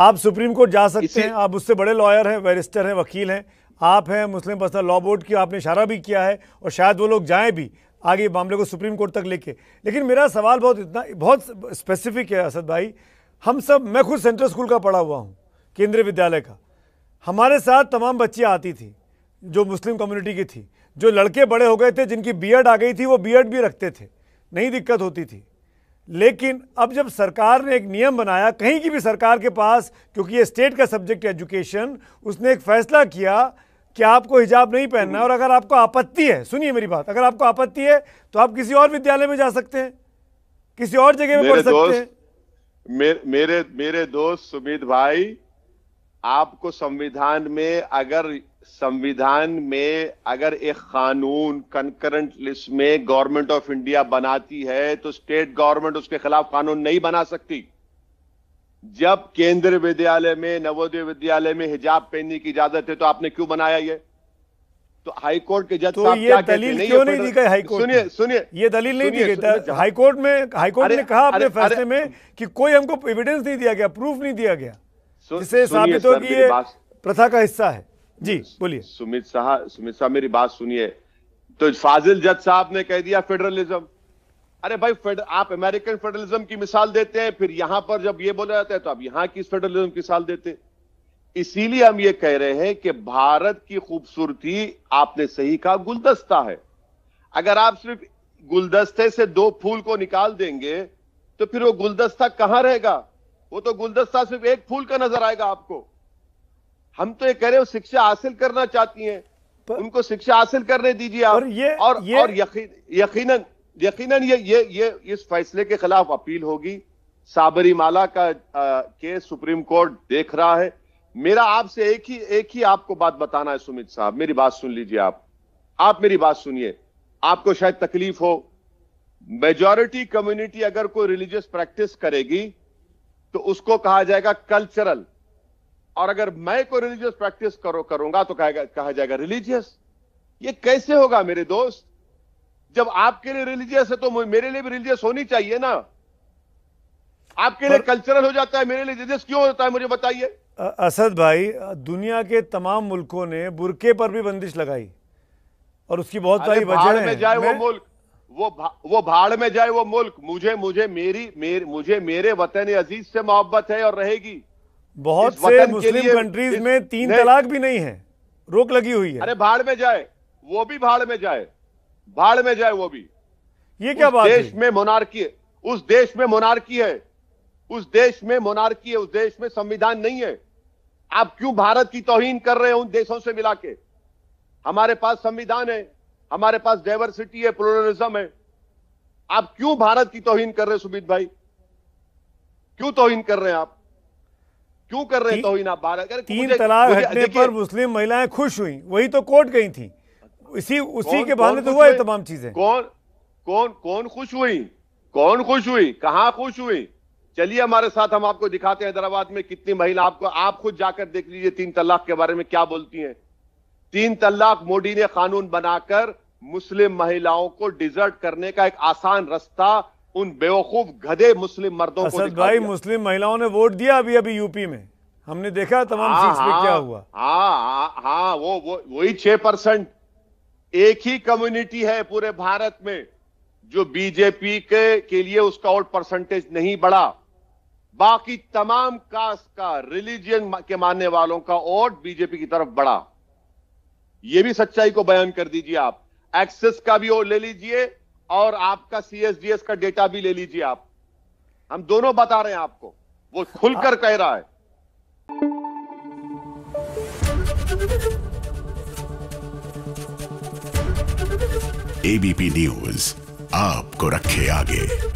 आप supreme court जा सकते हैं आप उससे बड़े लॉयर हैं बैरिस्टर हैं वकील हैं आप हैं मुस्लिम पर्सनल लॉ बोर्ड की आपने इशारा भी किया है और शायद वो लोग जाएं भी आगे मामले को सुप्रीम कोर्ट तक लेके लेकिन मेरा सवाल बहुत इतना बहुत स्पेसिफिक है असद भाई हम सब मैं खुद सेंट्रल स्कूल का पढ़ा हुआ हूँ केंद्रीय विद्यालय का हमारे साथ तमाम बच्चियाँ आती थी जो मुस्लिम कम्युनिटी की थी जो लड़के बड़े हो गए थे जिनकी बी आ गई थी वो बी भी रखते थे नहीं दिक्कत होती थी लेकिन अब जब सरकार ने एक नियम बनाया कहीं की भी सरकार के पास क्योंकि ये स्टेट का सब्जेक्ट है एजुकेशन उसने एक फैसला किया कि आपको हिजाब नहीं पहनना और अगर आपको आपत्ति है सुनिए मेरी बात अगर आपको आपत्ति है तो आप किसी और विद्यालय में जा सकते हैं किसी और जगह में पढ़ सकते हैं मेरे मेरे मेरे दोस्त सुमित भाई आपको संविधान में अगर संविधान में अगर एक कानून कंकरेंट लिस्ट में गवर्नमेंट ऑफ इंडिया बनाती है तो स्टेट गवर्नमेंट उसके खिलाफ कानून नहीं बना सकती जब केंद्रीय विद्यालय में नवोदय विद्यालय में हिजाब पहनने की इजाजत है तो आपने क्यों बनाया ये तो हाईकोर्ट के जज तो साहब क्या दलील नहीं क्यों नहीं दी गई हाईकोर्ट सुनिए सुनिए ये दलील नहीं दी गई हाईकोर्ट में हाईकोर्ट ने कहा अपने फैसले में कि कोई हमको एविडेंस नहीं दिया गया प्रूफ नहीं दिया गया जिसे साबित हो कि प्रथा का हिस्सा है जी बोलिए सुमित शाह सुमित शाह मेरी बात सुनिए तो फाजिल जज साहब ने कह दिया फेडरलिज्म अरे भाई फेड, आप अमेरिकन फेडरलिज्म की मिसाल देते हैं फिर यहां पर जब ये बोला जाता है तो आप यहां की फेडरलिज्म की मिसाल देते इसीलिए हम ये कह रहे हैं कि भारत की खूबसूरती आपने सही कहा गुलदस्ता है अगर आप सिर्फ गुलदस्ते से दो फूल को निकाल देंगे तो फिर वो गुलदस्ता कहां रहेगा वो तो गुलदस्ता सिर्फ एक फूल का नजर आएगा आपको हम तो ये कह रहे हो शिक्षा हासिल करना चाहती हैं उनको शिक्षा हासिल करने दीजिए आप और ये और, ये... और यकीन यकीनन यकीनन ये ये ये इस फैसले के खिलाफ अपील होगी साबरीमाला का केस सुप्रीम कोर्ट देख रहा है मेरा आपसे एक ही एक ही आपको बात बताना है सुमित साहब मेरी बात सुन लीजिए आप आप मेरी बात सुनिए आपको शायद तकलीफ हो मेजॉरिटी कम्युनिटी अगर कोई रिलीजियस प्रैक्टिस करेगी तो उसको कहा जाएगा कल्चरल और अगर मैं को रिलीजियस प्रैक्टिस करो करूंगा तो कहा, कहा जाएगा रिलीजियस ये कैसे होगा मेरे दोस्त जब आपके लिए रिलीजियस है तो मेरे लिए भी रिलीजियस होनी चाहिए ना आपके लिए कल्चरल हो जाता है मेरे लिए रिलीजियस क्यों होता है मुझे बताइए असद भाई दुनिया के तमाम मुल्कों ने बुरके पर भी बंदिश लगाई और उसकी बहुत सारी वजह है जाए मैं, वो मुल्क वो भा, वो भाड़ में जाए वो मुल्क मुझे मुझे मेरी मेर, मुझे मेरे वतन अजीज से मोहब्बत है और रहेगी बहुत से मुस्लिम कंट्रीज में तीन तलाक भी नहीं है रोक लगी हुई है अरे भाड़ में जाए वो भी भाड़ में जाए भाड़ में जाए वो भी ये क्या बात देश में मोनार्की उस देश में मोनार्की है उस देश में मोनार्की है उस देश में संविधान नहीं है आप क्यों भारत की तोहीन कर रहे हैं उन देशों से मिला के हमारे पास संविधान है हमारे पास डाइवर्सिटी है प्लोरलिज्म है आप क्यों भारत की तोहिन कर रहे हैं सुमित भाई क्यों तोहिन कर रहे हैं आप क्यों कर रहे हैं तोहिन आप भारत तीन तलाक हटने पर मुस्लिम महिलाएं खुश हुई वही तो कोर्ट गई थी इसी उसी के बहाने तो हुआ है तमाम चीजें कौन कौन कौन खुश हुई कौन खुश हुई कहां खुश हुई चलिए हमारे साथ हम आपको दिखाते हैं हैदराबाद में कितनी महिला आपको आप खुद जाकर देख लीजिए तीन तलाक के बारे में क्या बोलती हैं तीन तलाक मोदी ने कानून बनाकर मुस्लिम महिलाओं को डिजर्ट करने का एक आसान रास्ता उन बेवकूफ गधे मुस्लिम मर्दों को भाई मुस्लिम महिलाओं ने वोट दिया अभी अभी यूपी में हमने देखा तमाम हाँ, सीट्स पे हाँ, क्या हुआ हाँ हाँ हाँ वो वो वही छह परसेंट एक ही कम्युनिटी है पूरे भारत में जो बीजेपी के के लिए उसका वोट परसेंटेज नहीं बढ़ा बाकी तमाम कास्ट का रिलीजियन के मानने वालों का वोट बीजेपी की तरफ बढ़ा ये भी सच्चाई को बयान कर दीजिए आप एक्सेस का भी ले लीजिए और आपका सीएसडीएस का डेटा भी ले लीजिए आप हम दोनों बता रहे हैं आपको वो खुलकर कह रहा है एबीपी न्यूज आपको रखे आगे